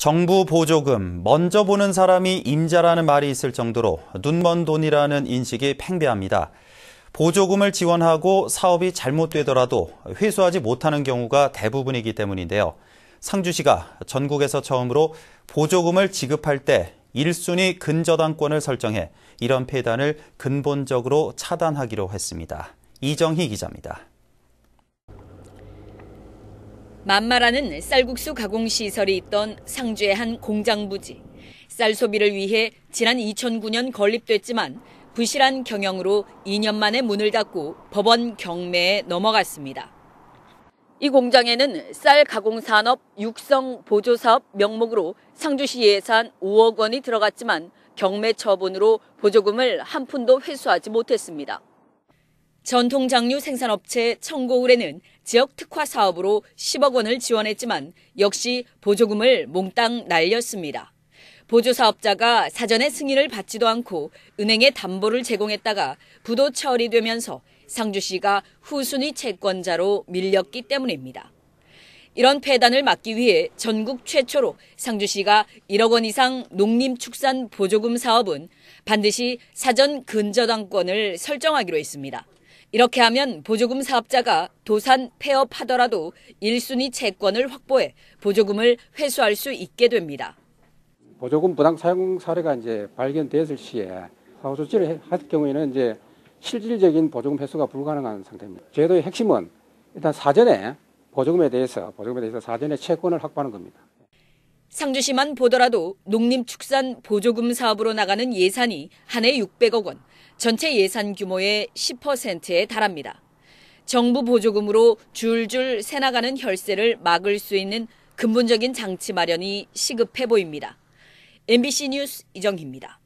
정부 보조금, 먼저 보는 사람이 임자라는 말이 있을 정도로 눈먼 돈이라는 인식이 팽배합니다. 보조금을 지원하고 사업이 잘못되더라도 회수하지 못하는 경우가 대부분이기 때문인데요. 상주시가 전국에서 처음으로 보조금을 지급할 때 1순위 근저당권을 설정해 이런 폐단을 근본적으로 차단하기로 했습니다. 이정희 기자입니다. 만마라는 쌀국수 가공시설이 있던 상주의 한 공장 부지. 쌀 소비를 위해 지난 2009년 건립됐지만 부실한 경영으로 2년 만에 문을 닫고 법원 경매에 넘어갔습니다. 이 공장에는 쌀 가공 산업 육성 보조 사업 명목으로 상주시 예산 5억 원이 들어갔지만 경매 처분으로 보조금을 한 푼도 회수하지 못했습니다. 전통 장류 생산업체 청고울에는 지역 특화 사업으로 10억 원을 지원했지만 역시 보조금을 몽땅 날렸습니다. 보조 사업자가 사전에 승인을 받지도 않고 은행에 담보를 제공했다가 부도 처리 되면서 상주시가 후순위 채권자로 밀렸기 때문입니다. 이런 폐단을 막기 위해 전국 최초로 상주시가 1억 원 이상 농림축산 보조금 사업은 반드시 사전 근저당권을 설정하기로 했습니다. 이렇게 하면 보조금 사업자가 도산 폐업하더라도 1순위 채권을 확보해 보조금을 회수할 수 있게 됩니다. 보조금 부당 사용 사례가 이제 발견됐을 시에 사후 조치를 할 경우에는 이제 실질적인 보조금 회수가 불가능한 상태입니다. 제도의 핵심은 일단 사전에 보조금에 대해서 보조금에 대해서 사전에 채권을 확보하는 겁니다. 상주시만 보더라도 농림축산 보조금 사업으로 나가는 예산이 한 해 600억 원, 전체 예산 규모의 10%에 달합니다. 정부 보조금으로 줄줄 새나가는 혈세를 막을 수 있는 근본적인 장치 마련이 시급해 보입니다. MBC 뉴스 이정희입니다.